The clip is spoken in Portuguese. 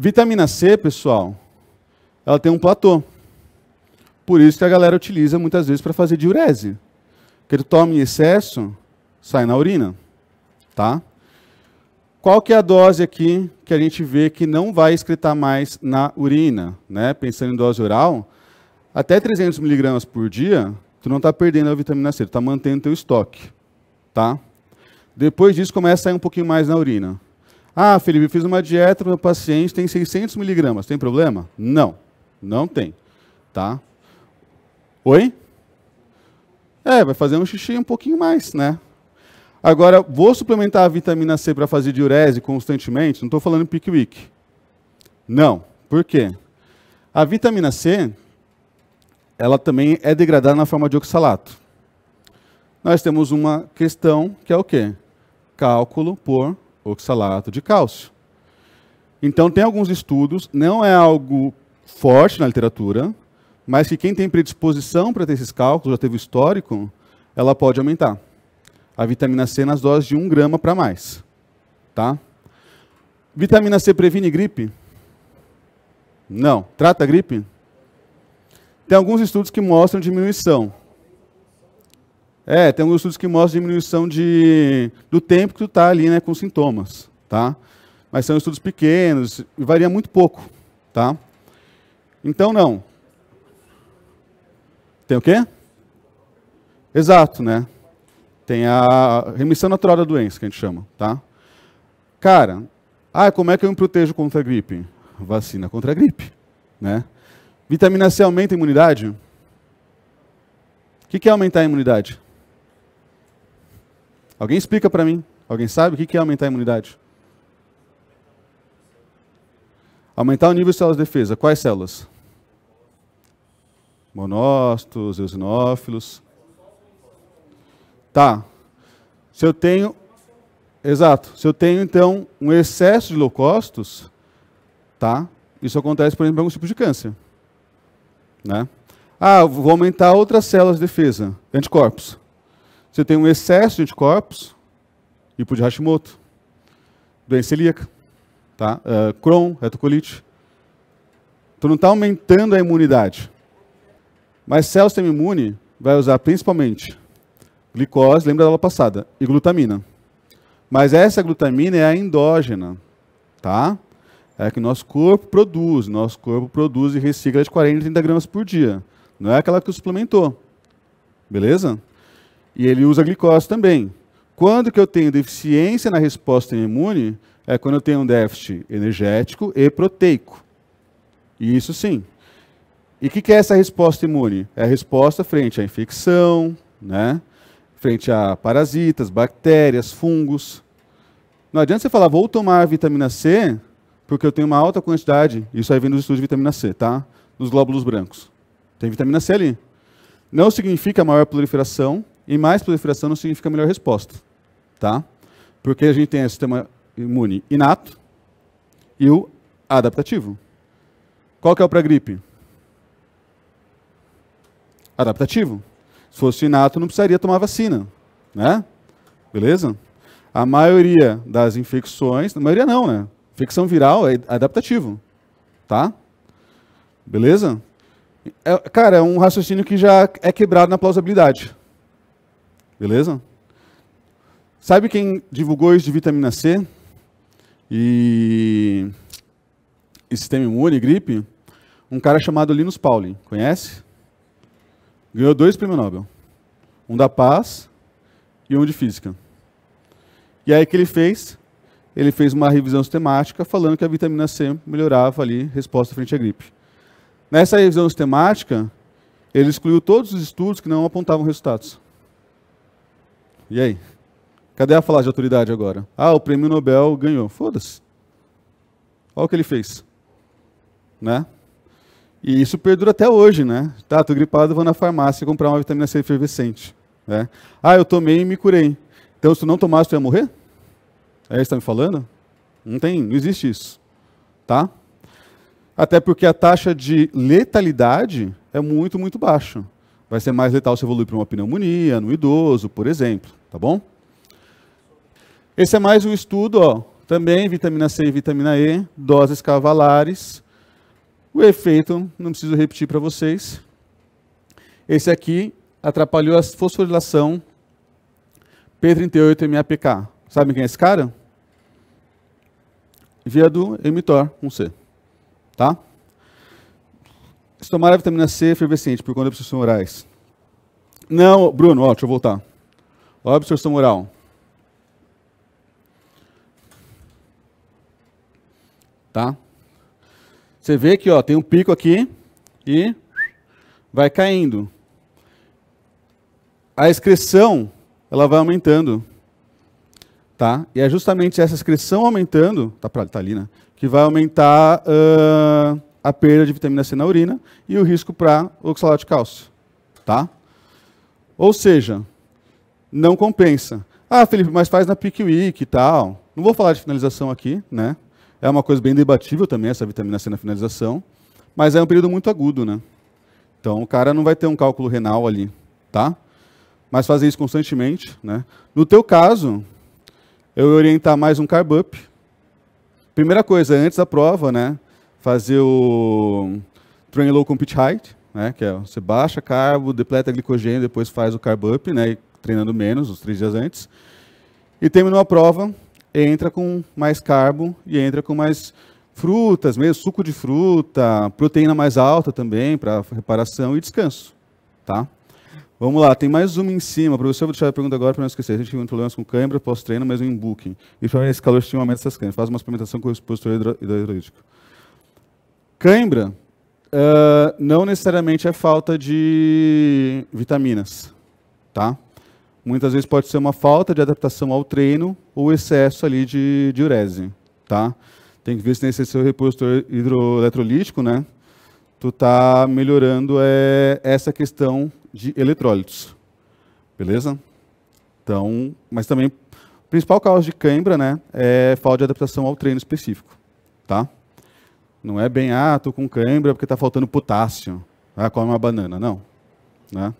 Vitamina C, pessoal, ela tem um platô. Por isso que a galera utiliza muitas vezes para fazer diurese. Porque ele toma em excesso, sai na urina. Tá? Qual que é a dose aqui que a gente vê que não vai excretar mais na urina? Né? Pensando em dose oral, até 300 miligramas por dia, tu não está perdendo a vitamina C, tu está mantendo teu estoque. Tá? Depois disso, começa a sair um pouquinho mais na urina. Ah, Felipe, eu fiz uma dieta, meu paciente tem 600 miligramas, tem problema? Não, não tem, tá? Oi? É, vai fazer um xixi um pouquinho mais, né? Agora, vou suplementar a vitamina C para fazer diurese constantemente? Não estou falando em pique week. Não. Por quê? A vitamina C, ela também é degradada na forma de oxalato. Nós temos uma questão que é o quê? Cálculo por oxalato de cálcio. Então, tem alguns estudos, não é algo forte na literatura, mas que quem tem predisposição para ter esses cálculos, já teve o histórico, ela pode aumentar. A vitamina C nas doses de 1 grama para mais. Tá? Vitamina C previne gripe? Não. Trata gripe? Tem alguns estudos que mostram diminuição. É, tem alguns estudos que mostram diminuição de, do tempo que tu está ali né, com sintomas, tá? Mas são estudos pequenos, varia muito pouco, tá? Então, não. Tem o quê? Exato, né? Tem a remissão natural da doença, que a gente chama, tá? Cara, ah, como é que eu me protejo contra a gripe? Vacina contra a gripe, né? Vitamina C aumenta a imunidade? O que, que é aumentar a imunidade? Alguém explica para mim? Alguém sabe o que é aumentar a imunidade? Aumentar o nível de células de defesa. Quais células? Monócitos, eosinófilos. Tá. Se eu tenho. Exato. Se eu tenho, então, um excesso de leucócitos, tá? Isso acontece, por exemplo, em alguns tipos de câncer. Né? Ah, vou aumentar outras células de defesa, anticorpos. Você tem um excesso de anticorpos, tipo de Hashimoto, doença celíaca, tá? Uh, Crohn, retocolite. Tu então, não está aumentando a imunidade. Mas céu sistema imune vai usar principalmente glicose, lembra da aula passada, e glutamina. Mas essa glutamina é a endógena, tá? É a que nosso corpo produz. Nosso corpo produz e recicla de 40 a 30 gramas por dia. Não é aquela que suplementou. Beleza? E ele usa glicose também. Quando que eu tenho deficiência na resposta imune é quando eu tenho um déficit energético e proteico. E isso sim. E o que, que é essa resposta imune? É a resposta frente à infecção, né? frente a parasitas, bactérias, fungos. Não adianta você falar, vou tomar vitamina C, porque eu tenho uma alta quantidade, isso aí vem dos estudos de vitamina C, tá? Nos glóbulos brancos. Tem vitamina C ali. Não significa maior proliferação, e mais proliferação não significa melhor resposta, tá? Porque a gente tem o sistema imune inato e o adaptativo. Qual que é o para gripe? Adaptativo. Se fosse inato, não precisaria tomar vacina, né? Beleza? A maioria das infecções, a maioria não, né? Infecção viral é adaptativo, tá? Beleza? É, cara, é um raciocínio que já é quebrado na plausibilidade. Beleza? Sabe quem divulgou isso de vitamina C e, e sistema imune, gripe? Um cara chamado Linus Pauling. Conhece? Ganhou dois prêmios Nobel. Um da paz e um de física. E aí que ele fez? Ele fez uma revisão sistemática falando que a vitamina C melhorava ali resposta frente à gripe. Nessa revisão sistemática, ele excluiu todos os estudos que não apontavam resultados. E aí? Cadê a falar de autoridade agora? Ah, o prêmio Nobel ganhou. Foda-se. Olha o que ele fez. Né? E isso perdura até hoje, né? Tá, tô gripado, vou na farmácia comprar uma vitamina C efervescente. Né? Ah, eu tomei e me curei. Então, se tu não tomasse, tu ia morrer? É isso que está me falando? Não tem, não existe isso. Tá? Até porque a taxa de letalidade é muito, muito baixa. Vai ser mais letal se evoluir para uma pneumonia, no idoso, por exemplo tá bom? Esse é mais um estudo, ó, também vitamina C e vitamina E, doses cavalares. O efeito, não preciso repetir para vocês. Esse aqui atrapalhou a fosforilação P38-MAPK. Sabe quem é esse cara? Via do emitor um c tá? Se tomar a vitamina C efervescente por condução orais. Não, Bruno, ó, deixa eu voltar. Absorção oral. Tá? Você vê que ó, tem um pico aqui e vai caindo. A excreção, ela vai aumentando. Tá? E é justamente essa excreção aumentando, tá, pra, tá ali, né? Que vai aumentar uh, a perda de vitamina C na urina e o risco para oxalato de cálcio. Tá? Ou seja, não compensa. Ah, Felipe, mas faz na Peak Week e tal. Não vou falar de finalização aqui, né? É uma coisa bem debatível também, essa vitamina C na finalização. Mas é um período muito agudo, né? Então o cara não vai ter um cálculo renal ali, tá? Mas fazer isso constantemente, né? No teu caso, eu orientar mais um carb up. Primeira coisa, antes da prova, né? Fazer o train low compete height, né? Que é você baixa carbo, depleta glicogênio, depois faz o carb up, né? E treinando menos os três dias antes. E terminou a prova, entra com mais carbo e entra com mais frutas, meio suco de fruta, proteína mais alta também para reparação e descanso, tá? Vamos lá, tem mais uma em cima. Professor, eu vou deixar a pergunta agora para não esquecer. A gente tem teve problemas com câimbra, pós-treino, mas um em booking. E para esse calor estima aumenta essas câimbras. Faz uma experimentação com o expositor hidroídico. Câimbra uh, não necessariamente é falta de vitaminas, tá? Muitas vezes pode ser uma falta de adaptação ao treino ou excesso ali de diurese, tá? Tem que ver se nesse seu repositor hidroeletrolítico, né? Tu tá melhorando é, essa questão de eletrólitos, beleza? Então, mas também, principal causa de cãibra, né? É falta de adaptação ao treino específico, tá? Não é bem, ah, tô com cãibra porque tá faltando potássio. Ah, come uma banana, não, né?